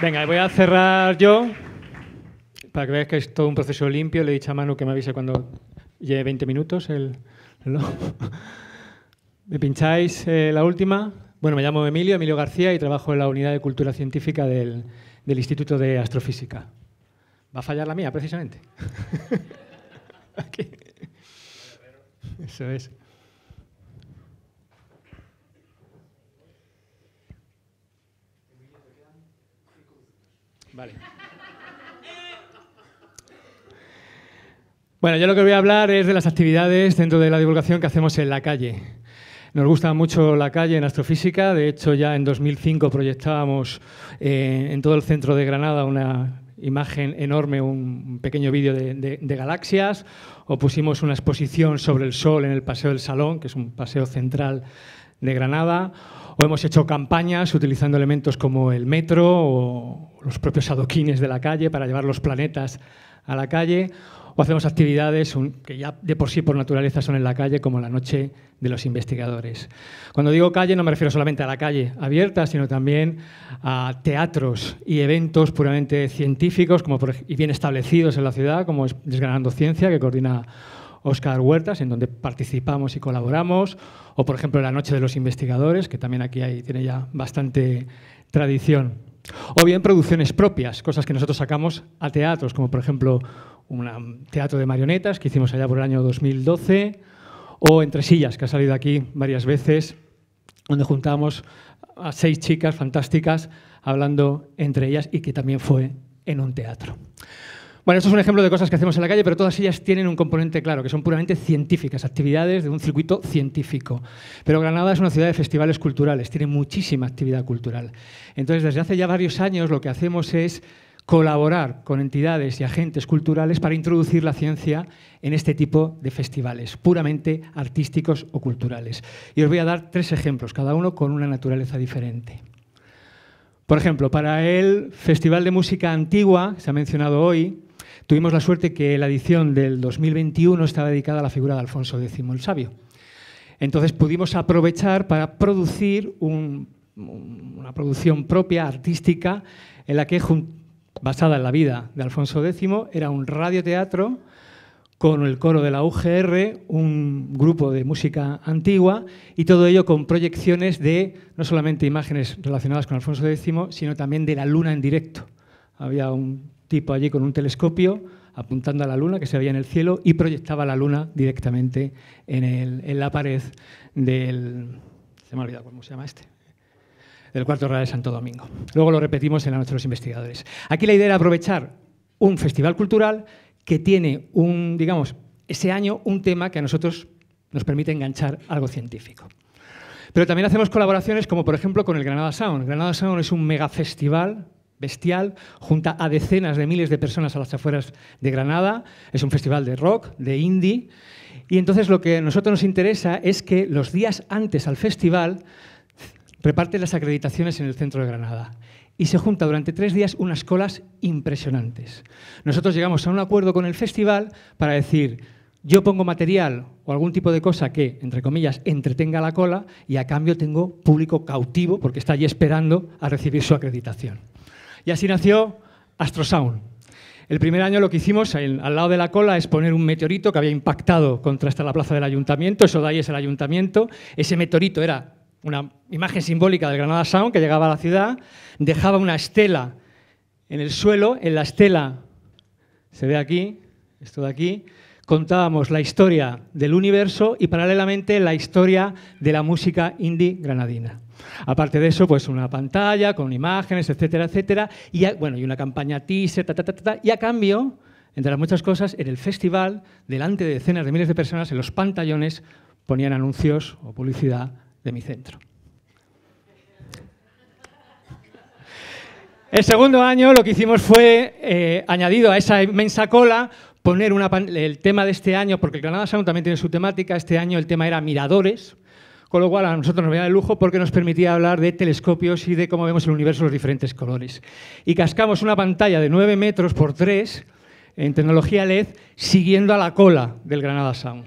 Venga, voy a cerrar yo para que veáis que es todo un proceso limpio. Le he dicho a Manu que me avise cuando lleve 20 minutos el Me pincháis eh, la última. Bueno, me llamo Emilio, Emilio García, y trabajo en la Unidad de Cultura Científica del, Instituto de Astrofísica. Va a fallar la mía, precisamente. Eso es. Bueno, yo lo que voy a hablar es de las actividades dentro de la divulgación que hacemos en la calle. Nos gusta mucho la calle en astrofísica, de hecho ya en 2005 proyectábamos eh, en todo el centro de Granada una imagen enorme, un pequeño vídeo de, galaxias, o pusimos una exposición sobre el Sol en el Paseo del Salón, que es un paseo central de Granada, o hemos hecho campañas utilizando elementos como el metro o los propios adoquines de la calle para llevar los planetas a la calle. O hacemos actividades que ya de por sí por naturaleza son en la calle, como la noche de los investigadores. Cuando digo calle no me refiero solamente a la calle abierta, sino también a teatros y eventos puramente científicos como y bien establecidos en la ciudad, como es Desgranando Ciencia, que coordina Oscar Huertas, en donde participamos y colaboramos, o por ejemplo La Noche de los Investigadores, que también aquí tiene ya bastante tradición. O bien producciones propias, cosas que nosotros sacamos a teatros, como por ejemplo un teatro de marionetas que hicimos allá por el año 2012, o Entre Sillas, que ha salido aquí varias veces, donde juntamos a seis chicas fantásticas hablando entre ellas y que también fue en un teatro. Bueno, esto es un ejemplo de cosas que hacemos en la calle, pero todas ellas tienen un componente claro, que son puramente científicas, actividades de un circuito científico. Pero Granada es una ciudad de festivales culturales, tiene muchísima actividad cultural. Entonces, desde hace ya varios años lo que hacemos es colaborar con entidades y agentes culturales para introducir la ciencia en este tipo de festivales, puramente artísticos o culturales. Y os voy a dar tres ejemplos, cada uno con una naturaleza diferente. Por ejemplo, para el Festival de Música Antigua, se ha mencionado hoy, Tuvimos la suerte que la edición del 2021 estaba dedicada a la figura de Alfonso X el Sabio. Entonces pudimos aprovechar para producir una producción propia, artística, en la que, basada en la vida de Alfonso X, era un radioteatro con el coro de la UGR, un grupo de música antigua, y todo ello con proyecciones de no solamente imágenes relacionadas con Alfonso X, sino también de la luna en directo. Había un tipo allí con un telescopio apuntando a la luna que se veía en el cielo y proyectaba la luna directamente en, la pared del... Se me ha olvidado cómo se llama este del cuarto real de Santo Domingo. Luego lo repetimos en la noche de los investigadores. Aquí la idea era aprovechar un festival cultural que tiene un, digamos, ese año un tema que a nosotros nos permite enganchar algo científico. Pero también hacemos colaboraciones como por ejemplo con el Granada Sound. Granada Sound es un mega festival bestial, junta a decenas de miles de personas a las afueras de Granada, es un festival de rock, de indie, y entonces lo que a nosotros nos interesa es que los días antes al festival reparten las acreditaciones en el centro de Granada. Y se junta durante tres días unas colas impresionantes. Nosotros llegamos a un acuerdo con el festival para decir, yo pongo material o algún tipo de cosa que, entre comillas, entretenga la cola y a cambio tengo público cautivo porque está allí esperando a recibir su acreditación. Y así nació Astrosound. El primer año lo que hicimos al lado de la cola es poner un meteorito que había impactado contra esta la plaza del ayuntamiento, eso de ahí es el ayuntamiento. Ese meteorito era una imagen simbólica del Granada Sound que llegaba a la ciudad, dejaba una estela en el suelo, en la estela se ve aquí, esto de aquí, contábamos la historia del universo y paralelamente la historia de la música indie granadina. Aparte de eso, pues una pantalla con imágenes, etcétera, etcétera, y bueno, y una campaña teaser, ta, ta, ta, ta, y a cambio, entre las muchas cosas, en el festival, delante de decenas de miles de personas, en los pantallones ponían anuncios o publicidad de mi centro. El segundo año lo que hicimos fue, eh, añadido a esa inmensa cola, poner el tema de este año, porque el Granada Sound también tiene su temática, este año el tema era miradores, con lo cual a nosotros nos venía de lujo porque nos permitía hablar de telescopios y de cómo vemos el universo los diferentes colores. Y cascamos una pantalla de 9 metros por 3 en tecnología LED siguiendo a la cola del Granada Sound.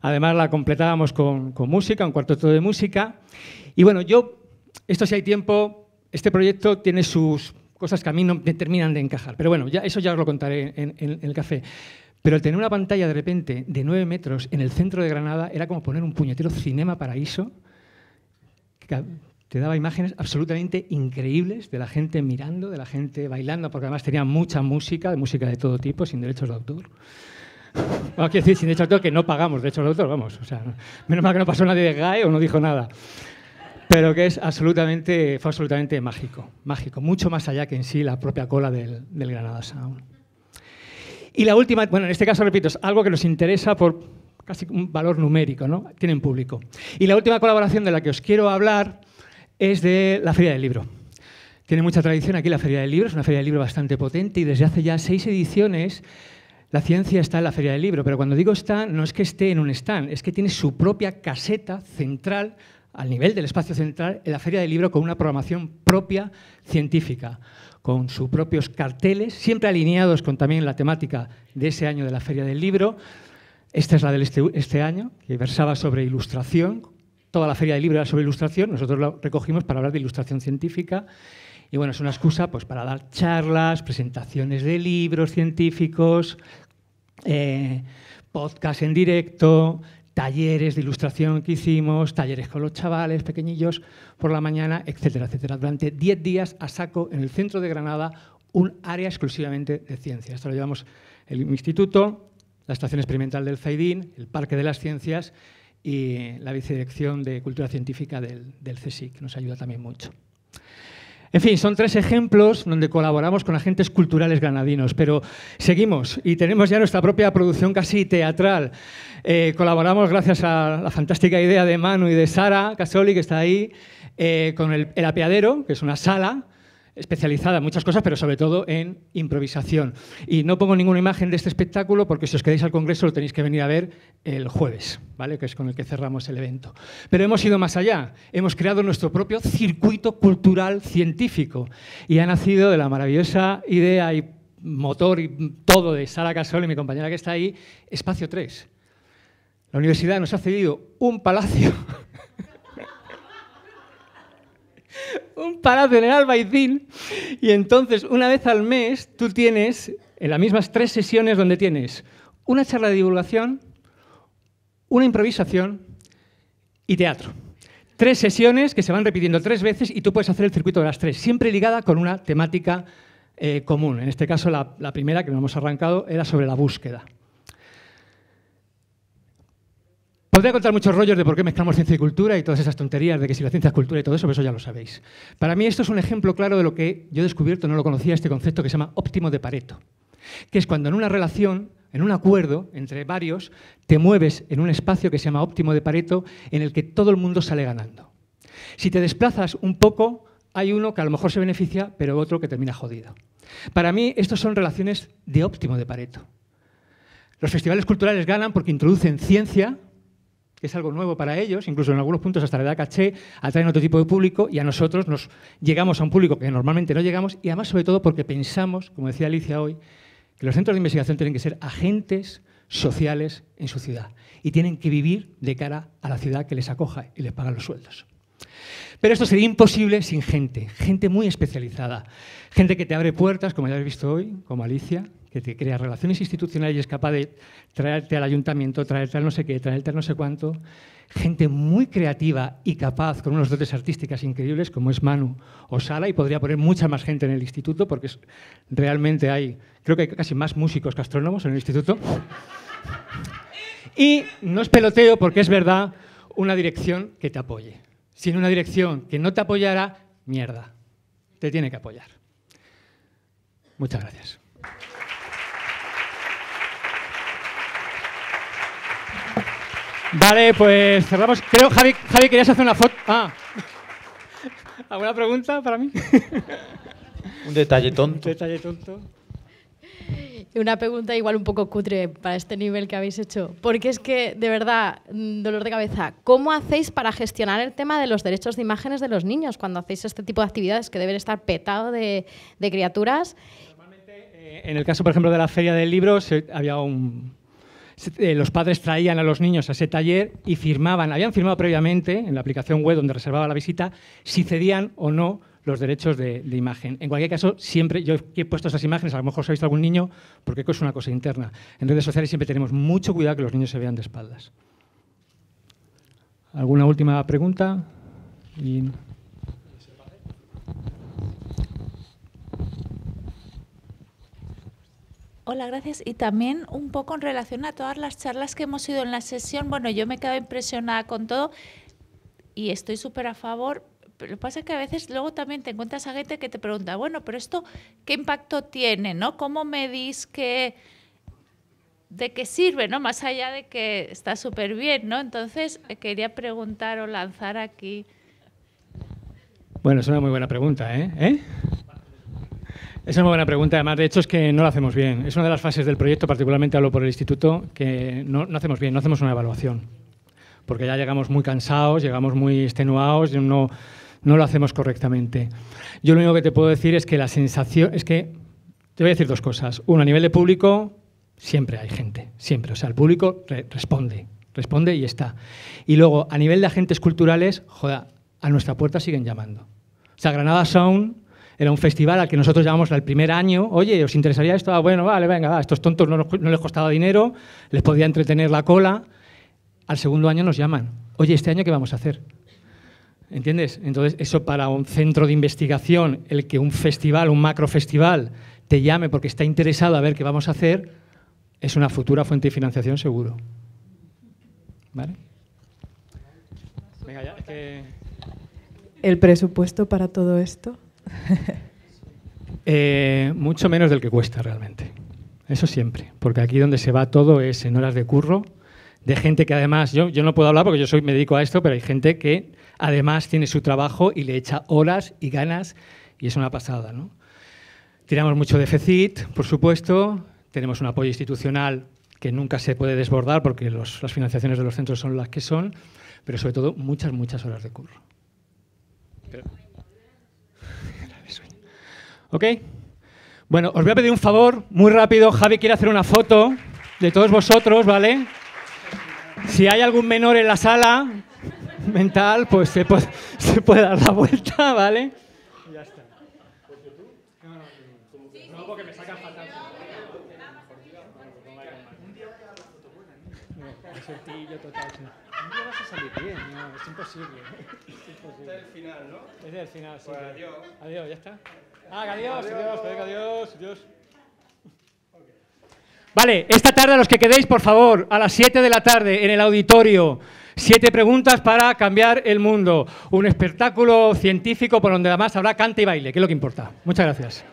Además la completábamos con, música, un cuarteto de música. Y bueno, yo, esto si hay tiempo, este proyecto tiene sus cosas que a mí no me terminan de encajar. Pero bueno, ya, eso ya os lo contaré en el café. Pero el tener una pantalla de repente de 9 metros en el centro de Granada era como poner un puñetero cinema paraíso que te daba imágenes absolutamente increíbles de la gente mirando, de la gente bailando, porque además tenía mucha música, música de todo tipo, sin derechos de autor. Bueno, quiero decir, sin derechos de autor que no pagamos derechos de autor, vamos. O sea, menos mal que no pasó nadie de GAE o no dijo nada. Pero que es absolutamente, fue absolutamente mágico, mágico, mucho más allá que en sí la propia cola del, del Granada Sound. Y la última, bueno, en este caso, repito, es algo que nos interesa por casi un valor numérico, ¿no? Tienen público. Y la última colaboración de la que os quiero hablar es de la Feria del Libro. Tiene mucha tradición aquí la Feria del Libro, es una Feria del Libro bastante potente y desde hace ya seis ediciones la ciencia está en la Feria del Libro, pero cuando digo está, no es que esté en un stand, es que tiene su propia caseta central, al nivel del espacio central, en la Feria del Libro con una programación propia científica con sus propios carteles, siempre alineados con también la temática de ese año de la Feria del Libro. Esta es la del este, este año, que versaba sobre ilustración. Toda la Feria del Libro era sobre ilustración, nosotros lo recogimos para hablar de ilustración científica. Y bueno, es una excusa pues, para dar charlas, presentaciones de libros científicos, eh, podcast en directo, talleres de ilustración que hicimos, talleres con los chavales pequeñillos por la mañana, etcétera, etcétera. Durante 10 días a saco en el centro de Granada un área exclusivamente de ciencia. Esto lo llevamos el instituto, la estación experimental del Zaidín, el Parque de las Ciencias y la vicedirección de Cultura Científica del, del CSIC, que nos ayuda también mucho. En fin, son tres ejemplos donde colaboramos con agentes culturales granadinos, pero seguimos y tenemos ya nuestra propia producción casi teatral. Eh, colaboramos gracias a la fantástica idea de Manu y de Sara Casoli, que está ahí, eh, con el, el Apeadero, que es una sala especializada en muchas cosas, pero sobre todo en improvisación. Y no pongo ninguna imagen de este espectáculo porque si os quedáis al Congreso lo tenéis que venir a ver el jueves, ¿vale? que es con el que cerramos el evento. Pero hemos ido más allá, hemos creado nuestro propio circuito cultural científico y ha nacido de la maravillosa idea y motor y todo de Sara Casol y mi compañera que está ahí, Espacio 3. La universidad nos ha cedido un palacio un palacio en el Y entonces, una vez al mes, tú tienes, en las mismas tres sesiones donde tienes una charla de divulgación, una improvisación y teatro. Tres sesiones que se van repitiendo tres veces y tú puedes hacer el circuito de las tres, siempre ligada con una temática eh, común. En este caso, la, la primera que nos hemos arrancado era sobre la búsqueda. Podría contar muchos rollos de por qué mezclamos ciencia y cultura y todas esas tonterías de que si la ciencia es cultura y todo eso, pero pues eso ya lo sabéis. Para mí esto es un ejemplo claro de lo que yo he descubierto, no lo conocía, este concepto que se llama óptimo de Pareto, que es cuando en una relación, en un acuerdo entre varios, te mueves en un espacio que se llama óptimo de Pareto en el que todo el mundo sale ganando. Si te desplazas un poco, hay uno que a lo mejor se beneficia, pero otro que termina jodido. Para mí, estos son relaciones de óptimo de Pareto. Los festivales culturales ganan porque introducen ciencia es algo nuevo para ellos, incluso en algunos puntos hasta la edad caché, atraen otro tipo de público y a nosotros nos llegamos a un público que normalmente no llegamos y además sobre todo porque pensamos, como decía Alicia hoy, que los centros de investigación tienen que ser agentes sociales en su ciudad y tienen que vivir de cara a la ciudad que les acoja y les paga los sueldos. Pero esto sería imposible sin gente, gente muy especializada, gente que te abre puertas, como ya habéis visto hoy, como Alicia, que te crea relaciones institucionales y es capaz de traerte al ayuntamiento, traerte al no sé qué, traerte al no sé cuánto. Gente muy creativa y capaz, con unos dotes artísticas increíbles, como es Manu o Sala, y podría poner mucha más gente en el instituto, porque realmente hay, creo que hay casi más músicos que astrónomos en el instituto. Y no es peloteo, porque es verdad, una dirección que te apoye sin una dirección que no te apoyará, mierda. Te tiene que apoyar. Muchas gracias. Vale, pues cerramos. Creo, Javi, Javi querías hacer una foto. Ah. ¿Alguna pregunta para mí? Un detalle tonto. Un detalle tonto. una pregunta igual un poco cutre para este nivel que habéis hecho, porque es que, de verdad, mm, dolor de cabeza, ¿cómo hacéis para gestionar el tema de los derechos de imágenes de los niños cuando hacéis este tipo de actividades que deben estar petado de, criaturas? Normalmente, eh, en el caso, por ejemplo, de la feria del libro, había un, eh, los padres traían a los niños a ese taller y firmaban, habían firmado previamente en la aplicación web donde reservaba la visita, si cedían o no los derechos de, imagen. En cualquier caso, siempre yo he puesto esas imágenes, a lo mejor se ha visto algún niño, porque es una cosa interna. En redes sociales siempre tenemos mucho cuidado que los niños se vean de espaldas. ¿Alguna última pregunta? Hola, gracias. Y también un poco en relación a todas las charlas que hemos ido en la sesión, bueno, yo me quedo impresionada con todo y estoy súper a favor, pero lo que pasa es que a veces luego también te encuentras a gente que te pregunta, bueno, pero esto, ¿qué impacto tiene? ¿no? ¿Cómo medís que, de qué sirve? ¿no? Más allá de que está súper bien, ¿no? Entonces, eh, quería preguntar o lanzar aquí. Bueno, es una muy buena pregunta, ¿eh? ¿Eh? Es una muy buena pregunta, además, de hecho, es que no lo hacemos bien. Es una de las fases del proyecto, particularmente hablo por el instituto, que no, no hacemos bien, no hacemos una evaluación. Porque ya llegamos muy cansados, llegamos muy extenuados, no, no lo hacemos correctamente. Yo lo único que te puedo decir es que la sensación, es que te voy a decir dos cosas. Uno, a nivel de público, siempre hay gente, siempre. O sea, el público responde, responde y está. Y luego, a nivel de agentes culturales, joda, a nuestra puerta siguen llamando. O sea, Granada Sound era un festival al que nosotros llamamos el primer año, oye, ¿os interesaría esto? Ah, bueno, vale, venga, va. estos tontos no, no les costaba dinero, les podía entretener la cola. Al segundo año nos llaman, oye, ¿este año qué vamos a hacer? ¿Entiendes? Entonces, eso para un centro de investigación, el que un festival, un macrofestival, te llame porque está interesado a ver qué vamos a hacer, es una futura fuente de financiación seguro. ¿Vale? ¿El presupuesto para todo esto? Eh, mucho menos del que cuesta realmente. Eso siempre. Porque aquí donde se va todo es en horas de curro, de gente que además, yo, yo no puedo hablar porque yo soy, médico a esto, pero hay gente que Además, tiene su trabajo y le echa horas y ganas y es una pasada. ¿no? Tiramos mucho déficit, por supuesto. Tenemos un apoyo institucional que nunca se puede desbordar porque las financiaciones de los centros son las que son, pero sobre todo muchas, muchas horas de curro. Bueno, os voy a pedir un favor muy rápido. Javi quiere hacer una foto de todos vosotros, ¿vale? Si hay algún menor en la sala, mental, pues se puede, se puede dar la vuelta, ¿vale? ya está. No, porque me sacan fatal. total. Un día vas a salir bien, no, es imposible. Es imposible. Este es el final, ¿no? Este es el final, sí. Pues adiós. Adiós, ya está. Ah, adiós, adiós, adiós, adiós. adiós. Vale, esta tarde a los que quedéis, por favor, a las 7 de la tarde en el auditorio. Siete preguntas para cambiar el mundo. Un espectáculo científico por donde además habrá cante y baile, que es lo que importa. Muchas gracias.